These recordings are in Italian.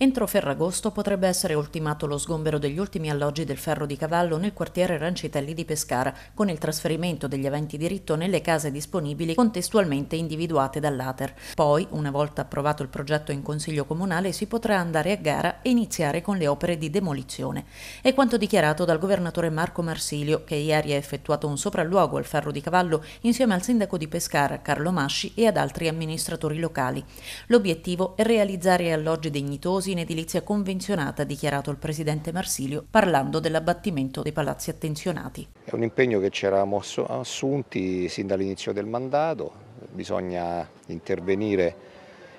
Entro Ferragosto potrebbe essere ultimato lo sgombero degli ultimi alloggi del ferro di cavallo nel quartiere Rancitelli di Pescara, con il trasferimento degli aventi diritto nelle case disponibili contestualmente individuate dall'Ater. Poi, una volta approvato il progetto in Consiglio Comunale, si potrà andare a gara e iniziare con le opere di demolizione. È quanto dichiarato dal governatore Marco Marsilio, che ieri ha effettuato un sopralluogo al ferro di cavallo insieme al sindaco di Pescara, Carlo Masci, e ad altri amministratori locali. L'obiettivo è realizzare alloggi dignitosi casi in edilizia convenzionata, ha dichiarato il presidente Marsilio parlando dell'abbattimento dei palazzi attenzionati. È un impegno che ci eravamo assunti sin dall'inizio del mandato, bisogna intervenire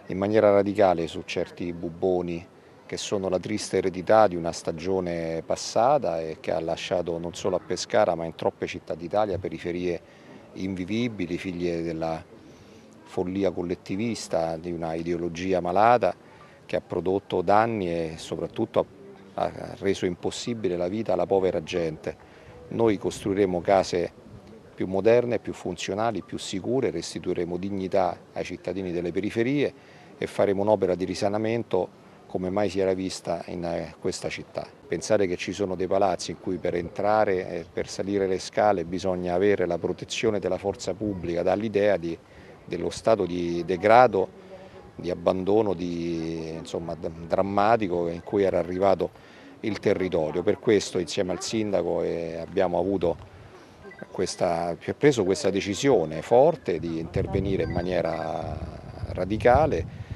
in maniera radicale su certi buboni che sono la triste eredità di una stagione passata e che ha lasciato non solo a Pescara ma in troppe città d'Italia periferie invivibili, figlie della follia collettivista, di una ideologia malata che ha prodotto danni e soprattutto ha reso impossibile la vita alla povera gente. Noi costruiremo case più moderne, più funzionali, più sicure, restituiremo dignità ai cittadini delle periferie e faremo un'opera di risanamento come mai si era vista in eh, questa città. Pensare che ci sono dei palazzi in cui per entrare e per salire le scale bisogna avere la protezione della forza pubblica dall'idea dello stato di degrado di abbandono di, insomma, drammatico in cui era arrivato il territorio. Per questo insieme al sindaco eh, abbiamo avuto questa, preso questa decisione forte di intervenire in maniera radicale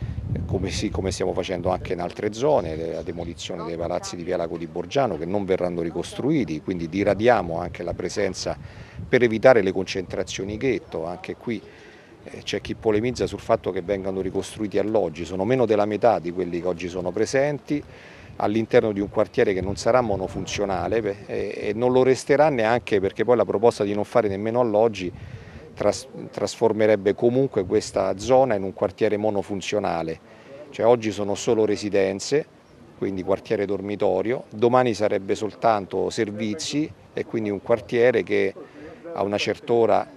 come, si, come, stiamo facendo anche in altre zone, la demolizione dei palazzi di Via Lago di Borgiano che non verranno ricostruiti, quindi diradiamo anche la presenza per evitare le concentrazioni ghetto, anche qui eh, c'è chi polemizza sul fatto che vengano ricostruiti alloggi, sono meno della metà di quelli che oggi sono presenti all'interno di un quartiere che non sarà monofunzionale e non lo resterà neanche perché poi la proposta di non fare nemmeno alloggi tras trasformerebbe comunque questa zona in un quartiere monofunzionale, cioè oggi sono solo residenze, quindi quartiere dormitorio, domani sarebbe soltanto servizi e quindi un quartiere che a una certa ora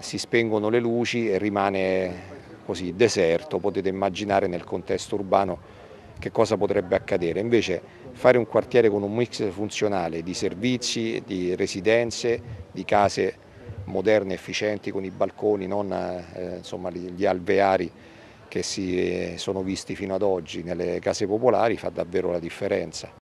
si spengono le luci e rimane così deserto, potete immaginare nel contesto urbano che cosa potrebbe accadere. Invece fare un quartiere con un mix funzionale di servizi, di residenze, di case moderne, efficienti con i balconi, non eh, insomma, gli alveari che si sono visti fino ad oggi nelle case popolari fa davvero la differenza.